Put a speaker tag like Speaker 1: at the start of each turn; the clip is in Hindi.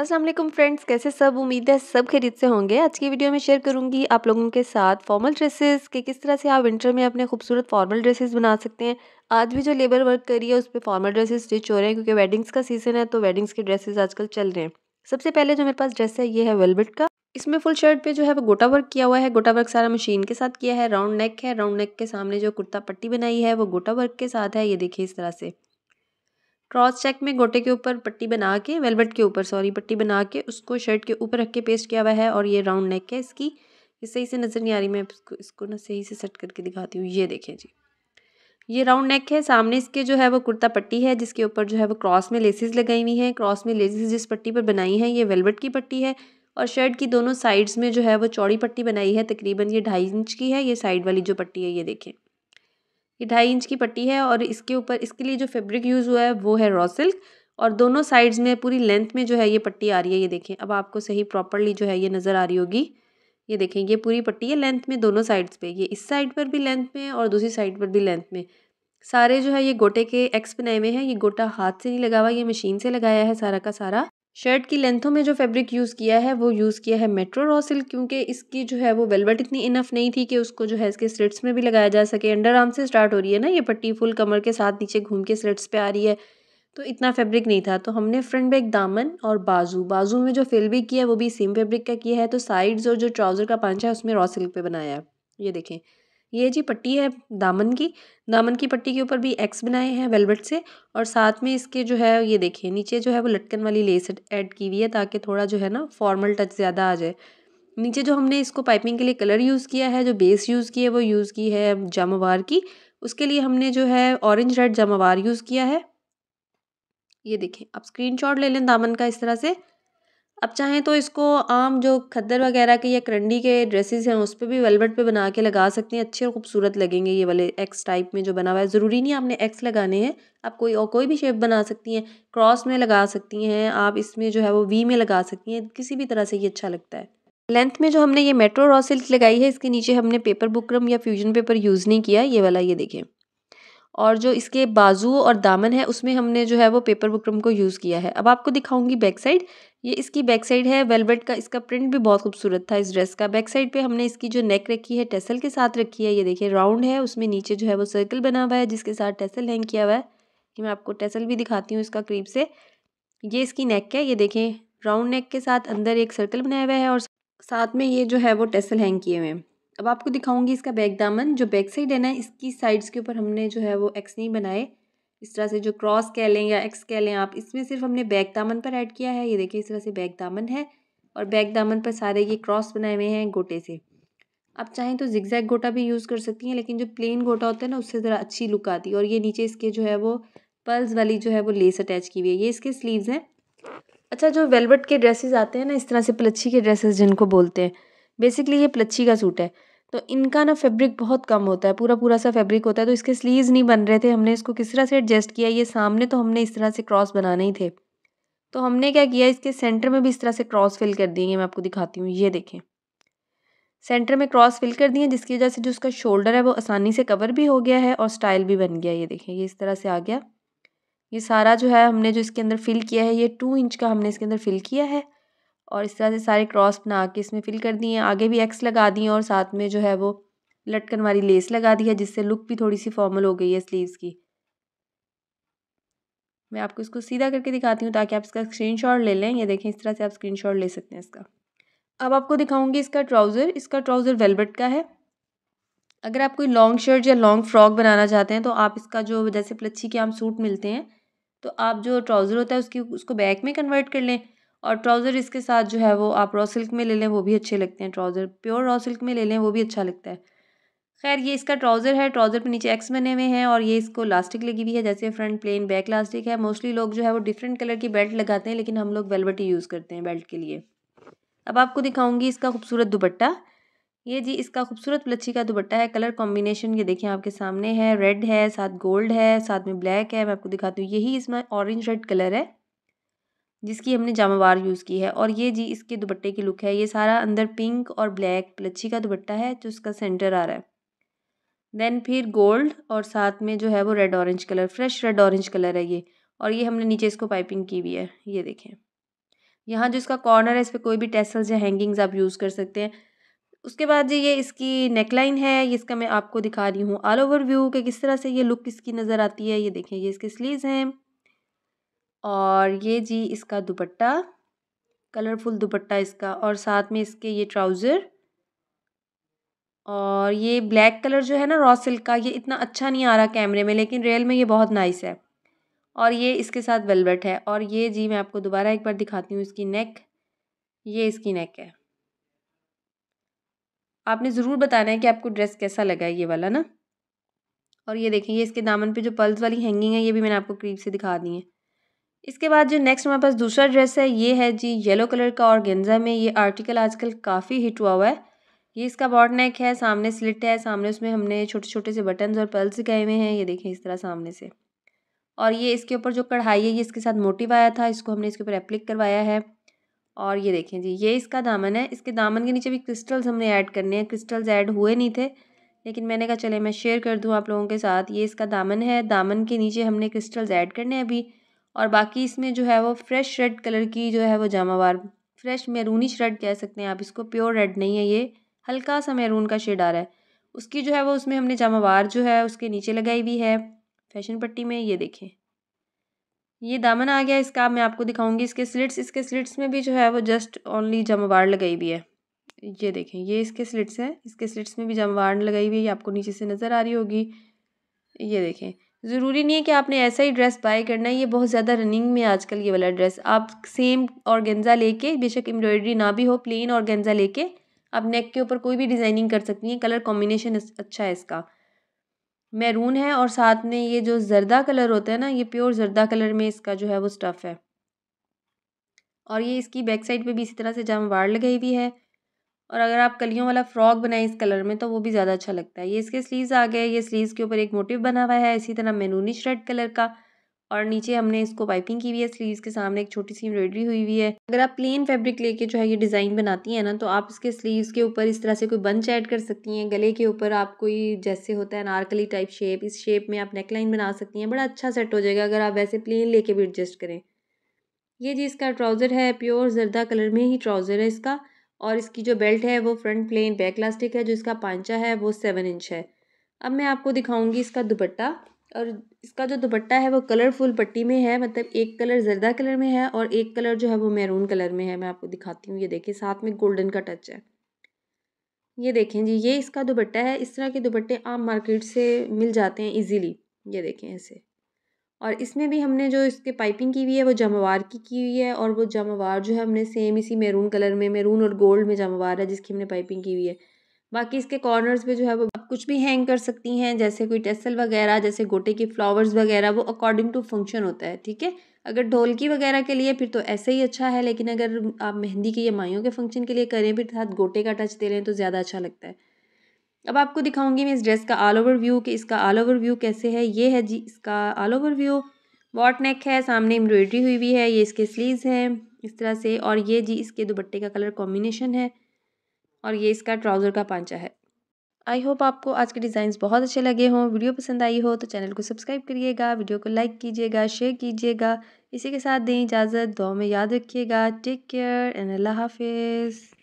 Speaker 1: असलम फ्रेंड्स कैसे सब उम्मीद है सब खरीद से होंगे आज की वीडियो में शेयर करूंगी आप लोगों के साथ फॉर्मल ड्रेसेस के किस तरह से आप विंटर में अपने खूबसूरत फॉर्मल ड्रेसेस बना सकते हैं आज भी जो लेबर वर्क करी है उस पर फॉर्मल ड्रेसेस स्टिच हो रहे हैं क्योंकि वेडिंग्स का सीज़न है तो वेडिंग्स के ड्रेसेस आजकल चल रहे हैं सबसे पहले जो मेरे पास ड्रेस है ये है वेलबेट का इसमें फुल शर्ट पे जो है वो गोटा वर्क किया हुआ है गोटा वर्क सारा मशीन के साथ किया है राउंड नेक है राउंड नेक के सामने जो कुर्ता पट्टी बनाई है वो गोटा वर्क के साथ है ये देखिए इस तरह से क्रॉस चेक में गोटे के ऊपर पट्टी बना के वेलवेट के ऊपर सॉरी पट्टी बना के उसको शर्ट के ऊपर रख के पेस्ट किया हुआ है और ये राउंड नेक है इसकी ये सही से नज़र नहीं आ रही मैं इसको इसको ना सही से सेट करके दिखाती हूँ ये देखें जी ये राउंड नेक है सामने इसके जो है वो कुर्ता पट्टी है जिसके ऊपर जो है वो क्रॉस में लेसेज लगाई हुई हैं क्रॉस में लेसेज जिस पट्टी पर बनाई हैं ये वेलवेट की पट्टी है और शर्ट की दोनों साइड्स में जो है वो चौड़ी पट्टी बनाई है तकरीबन ये ढाई इंच की है ये साइड वाली जो पट्टी है ये देखें ये ढाई इंच की पट्टी है और इसके ऊपर इसके लिए जो फैब्रिक यूज़ हुआ है वो है रॉ सिल्क और दोनों साइड्स में पूरी लेंथ में जो है ये पट्टी आ रही है ये देखें अब आपको सही प्रॉपरली जो है ये नज़र आ रही होगी ये देखें ये पूरी पट्टी है लेंथ में दोनों साइड्स पे ये इस साइड पर भी लेंथ में और दूसरी साइड पर भी लेंथ में सारे जो है ये गोटे के एक्स बनाए हुए हैं ये गोटा हाथ से नहीं लगा हुआ ये मशीन से लगाया है सारा का सारा शर्ट की लेंथों में जो फैब्रिक यूज़ किया है वो यूज़ किया है मेट्रो रॉ सिल्क क्योंकि इसकी जो है वो वेलवेट इतनी इनफ नहीं थी कि उसको जो है इसके स्लिट्स में भी लगाया जा सके अंडर आर्म से स्टार्ट हो रही है ना ये पट्टी फुल कमर के साथ नीचे घूम के स्लिट्स पे आ रही है तो इतना फैब्रिक नहीं था तो हमने फ्रंट बैक दामन और बाजू बाजू में जो फिल भी किया है वो भी सेम फेब्रिक का किया है तो साइड्स और जो ट्राउज़र का पांचा है उसमें रॉ सिल्क बनाया है ये देखें ये जी पट्टी है दामन की दामन की पट्टी के ऊपर भी एक्स बनाए हैं वेलवेट से और साथ में इसके जो है ये देखिए नीचे जो है वो लटकन वाली लेस ऐड की हुई है ताकि थोड़ा जो है ना फॉर्मल टच ज़्यादा आ जाए नीचे जो हमने इसको पाइपिंग के लिए कलर यूज़ किया है जो बेस यूज़ की है वो यूज़ की है जामावार की उसके लिए हमने जो है ऑरेंज रेड जामावार यूज़ किया है ये देखें आप स्क्रीनशॉट ले लें दामन का इस तरह से आप चाहें तो इसको आम जो खद्दर वगैरह के या करंडी के ड्रेसेस हैं उस पर भी वेलवेट पे बना के लगा सकते हैं अच्छे और खूबसूरत लगेंगे ये वाले एक्स टाइप में जो बना हुआ है ज़रूरी नहीं आपने एक्स लगाने हैं आप कोई और कोई भी शेप बना सकती हैं क्रॉस में लगा सकती हैं आप इसमें जो है वो वी में लगा सकती हैं किसी भी तरह से ये अच्छा लगता है लेंथ में जो हमने ये मेट्रो रॉ सिल्क लगाई है इसके नीचे हमने पेपर बुकरम या फ्यूजन पेपर यूज़ नहीं किया ये वाला ये देखें और जो इसके बाजू और दामन है उसमें हमने जो है वो पेपर बुकरम को यूज़ किया है अब आपको दिखाऊंगी बैक साइड ये इसकी बैक साइड है वेलवेट का इसका प्रिंट भी बहुत खूबसूरत था इस ड्रेस का बैक साइड पे हमने इसकी जो नेक रखी है टेसल के साथ रखी है ये देखिए राउंड है उसमें नीचे जो है वो सर्कल बना हुआ है जिसके साथ टेसल हैंग किया हुआ है कि मैं आपको टेसल भी दिखाती हूँ इसका करीब से ये इसकी नेक है ये देखें राउंड नेक के साथ अंदर एक सर्कल बनाया हुआ है और साथ में ये जो है वो टेसल हैंग किए हुए हैं अब आपको दिखाऊंगी इसका बैक दामन जो बैक साइड है ना इसकी साइड्स के ऊपर हमने जो है वो एक्स नहीं बनाए इस तरह से जो क्रॉस कह लें या एक्स कह लें आप इसमें सिर्फ हमने बैक दामन पर ऐड किया है ये देखिए इस तरह से बैक दामन है और बैक दामन पर सारे ये क्रॉस बनाए हुए हैं गोटे से आप चाहें तो जिगजैग गोटा भी यूज़ कर सकती हैं लेकिन जो प्लेन गोटा होता है ना उससे ज़रा अच्छी लुक आती है और ये नीचे इसके जो है वो पर्ल्स वाली जो है वो लेस अटैच की हुई है ये इसके स्लीव्स हैं अच्छा जो वेलवेट के ड्रेसेस आते हैं ना इस तरह से प्लच्छी के ड्रेसेस जिनको बोलते हैं बेसिकली ये प्लच्छी का सूट है तो इनका ना फैब्रिक बहुत कम होता है पूरा पूरा सा फैब्रिक होता है तो इसके स्लीव्स नहीं बन रहे थे हमने इसको किस तरह से एडजस्ट किया ये सामने तो हमने इस तरह से क्रॉस बनाने ही थे तो हमने क्या किया इसके सेंटर में भी इस तरह से क्रॉस फिल कर दिए मैं आपको दिखाती हूँ ये देखें सेंटर में क्रॉस फिल कर दिए जिसकी वजह से जो उसका शोल्डर है वो आसानी से कवर भी हो गया है और स्टाइल भी बन गया ये देखें ये इस तरह से आ गया ये सारा जो है हमने जो इसके अंदर फिल किया है ये टू इंच का हमने इसके अंदर फिल किया है और इस तरह से सारे क्रॉस बना के इसमें फ़िल कर दिए हैं आगे भी एक्स लगा दिए और साथ में जो है वो लटकन वाली लेस लगा दी है जिससे लुक भी थोड़ी सी फॉर्मल हो गई है स्लीव्स की मैं आपको इसको सीधा करके दिखाती हूँ ताकि आप इसका शॉट ले लें ये देखें इस तरह से आप शॉट ले सकते हैं इसका अब आपको दिखाऊंगी इसका ट्राउज़र इसका ट्राउज़र वेलवेट का है अगर आप कोई लॉन्ग शर्ट या लॉन्ग फ्रॉक बनाना चाहते हैं तो आप इसका जो जैसे प्लच्छी के आम सूट मिलते हैं तो आप जो ट्राउज़र होता है उसकी उसको बैक में कन्वर्ट कर लें और ट्राउज़र इसके साथ जो है वो आप रॉ सिल्क में ले लें वो भी अच्छे लगते हैं ट्राउज़र प्योर रॉ सिल्क में ले लें वो भी अच्छा लगता है खैर ये इसका ट्राउज़र है ट्राउज़र पे नीचे एक्स बने हुए हैं और ये इसको लास्टिक लगी हुई है जैसे फ्रंट प्लेन बैक लास्टिक है मोस्टली लोग जो है वो डिफरेंट कलर की बेल्ट लगाते हैं लेकिन हम लोग वेलवेट ही यूज़ करते हैं बेल्ट के लिए अब आपको दिखाऊंगी इसका खूबसूरत दुपट्टा ये जी इसका खूबसूरत प्लच्छी का दुपट्टा है कलर कॉम्बिनेशन ये देखें आपके सामने है रेड है साथ गोल्ड है साथ में ब्लैक है मैं आपको दिखाती हूँ यही इसमें ऑरेंज रेड कलर है जिसकी हमने जामावार यूज़ की है और ये जी इसके दुपट्टे की लुक है ये सारा अंदर पिंक और ब्लैक लच्छी का दुपट्टा है जो उसका सेंटर आ रहा है देन फिर गोल्ड और साथ में जो है वो red orange colour fresh red orange colour है ये और ये हमने नीचे इसको पाइपिंग की हुई है ये देखें यहाँ जो इसका कॉर्नर है इस पर कोई भी टेसल्स या हैंगिंग्स आप यूज़ कर सकते हैं उसके बाद जी ये इसकी नेकलाइन है ये इसका मैं आपको दिखा रही हूँ ऑल ओवर व्यू के किस तरह से ये लुक इसकी नज़र आती है ये देखें ये इसके स्लीव्स हैं और ये जी इसका दुपट्टा कलरफुल दुपट्टा इसका और साथ में इसके ये ट्राउज़र और ये ब्लैक कलर जो है ना रॉ सिल्क का ये इतना अच्छा नहीं आ रहा कैमरे में लेकिन रियल में ये बहुत नाइस है और ये इसके साथ वेलवेट है और ये जी मैं आपको दोबारा एक बार दिखाती हूँ इसकी नेक ये इसकी नेक है आपने ज़रूर बताना है कि आपको ड्रेस कैसा लगा है ये वाला ना और ये देखें ये इसके दामन पे जो पल्स वाली हैंगिंग है ये भी मैंने आपको करीब से दिखा दी है इसके बाद जो नेक्स्ट हमारे पास दूसरा ड्रेस है ये है जी येलो कलर का और गेंजा में ये आर्टिकल आजकल काफ़ी हिट हुआ हुआ है ये इसका बॉट नेक है सामने स्लिट है सामने उसमें हमने छोटे छोटे से बटन्स और पल्स गए हुए हैं ये देखें इस तरह सामने से और ये इसके ऊपर जो कढ़ाई है ये इसके साथ मोटिव आया था इसको हमने इसके ऊपर एप्लिक करवाया है और ये देखें जी ये इसका दामन है इसके दामन के नीचे भी क्रिस्टल्स हमने ऐड करने हैं क्रिस्टल्स ऐड हुए नहीं थे लेकिन मैंने कहा चले मैं शेयर कर दूँ आप लोगों के साथ ये इसका दामन है दामन के नीचे हमने क्रिस्टल्स ऐड करने हैं अभी और बाकी इसमें जो है वो फ्रेश रेड कलर की जो है वो जामावार फ्रेश मैरूनिश रेड कह सकते हैं आप इसको प्योर रेड नहीं है ये हल्का सा मैरून का शेड आ रहा है उसकी जो है वो उसमें हमने जामावार जो है उसके नीचे लगाई हुई है फैशन पट्टी में ये देखें ये दामन आ गया इसका मैं आपको दिखाऊंगी इसके स्लिट्स इसके स्लिट्स में भी जो है वो जस्ट ओनली जामावार लगाई हुई है ये देखें ये इसके स्लिट्स हैं इसके स्लिट्स में भी जामावार लगाई हुई है ये आपको नीचे से नज़र आ रही होगी ये देखें ज़रूरी नहीं है कि आपने ऐसा ही ड्रेस बाय करना है ये बहुत ज़्यादा रनिंग में आजकल ये वाला ड्रेस आप सेम ले लेके बेशक एम्ब्रॉयडरी ना भी हो प्लेन ले लेके आप नेक के ऊपर कोई भी डिज़ाइनिंग कर सकती हैं कलर कॉम्बिनेशन अच्छा है इसका मैरून है और साथ में ये जो जर्दा कलर होता है ना ये प्योर जर्दा कलर में इसका जो है वो स्टफ़ है और ये इसकी बैक साइड पे भी इसी तरह से वाड़ लगाई हुई है और अगर आप कलियों वाला फ्रॉक बनाएं इस कलर में तो वो भी ज़्यादा अच्छा लगता है ये इसके स्लीव्स आ गए ये स्लीव्स के ऊपर एक मोटिव बना हुआ है इसी तरह मैनूनी रेड कलर का और नीचे हमने इसको पाइपिंग की हुई है स्लीव्स के सामने एक छोटी सी एम्ब्रॉयडरी हुई हुई है अगर आप प्लेन फैब्रिक लेके जो है ये डिज़ाइन बनाती हैं ना तो आप इसके स्लीव्स के ऊपर इस तरह से कोई बंच ऐड कर सकती हैं गले के ऊपर आप कोई जैसे होता है नारकली टाइप शेप इस शेप में आप नेकलाइन बना सकती हैं बड़ा अच्छा सेट हो जाएगा अगर आप वैसे प्लेन लेके भी एडजस्ट करें ये जी इसका ट्राउज़र है प्योर जरदा कलर में ही ट्राउज़र है इसका और इसकी जो बेल्ट है वो फ्रंट प्लेन बैक लास्टिक है जो इसका पांचा है वो सेवन इंच है अब मैं आपको दिखाऊंगी इसका दुपट्टा और इसका जो दुपट्टा है वो कलरफुल पट्टी में है मतलब एक कलर जरदा कलर में है और एक कलर जो है वो मैरून कलर में है मैं आपको दिखाती हूँ ये देखिए साथ में गोल्डन का टच है ये देखें जी ये इसका दुपट्टा है इस तरह के दुपट्टे आम मार्केट से मिल जाते हैं ईजीली ये देखें ऐसे और इसमें भी हमने जो इसके पाइपिंग की हुई है वो जमवार की की हुई है और वो जमवार जो है हमने सेम इसी मैरून कलर में मैरून और गोल्ड में जमवार है जिसकी हमने पाइपिंग की हुई है बाकी इसके कॉर्नर्स पे जो है वो कुछ भी हैंग कर सकती हैं जैसे कोई टेसल वगैरह जैसे गोटे के फ्लावर्स वगैरह वो अकॉर्डिंग टू फंक्शन होता है ठीक है अगर ढोलकी वगैरह के लिए फिर तो ऐसे ही अच्छा है लेकिन अगर आप मेहंदी के या माइयों के फंक्शन के लिए करें फिर तो साथ गोटे का टच दे लें तो ज़्यादा अच्छा लगता है अब आपको दिखाऊंगी मैं इस ड्रेस का ऑल ओवर व्यू कि इसका ऑल ओवर व्यू कैसे है ये है जी इसका all over view what neck है सामने एम्ब्रॉयडरी हुई हुई है ये इसके स्लीव्स हैं इस तरह से और ये जी इसके दुपट्टे का कलर कॉम्बिनेशन है और ये इसका ट्राउज़र का पांचा है आई होप आपको आज के डिज़ाइंस बहुत अच्छे लगे हों वीडियो पसंद आई हो तो चैनल को सब्सक्राइब करिएगा वीडियो को लाइक कीजिएगा शेयर कीजिएगा इसी के साथ दें इजाज़त दो में याद रखिएगा टेक केयर एंड अल्लाह हाफिज़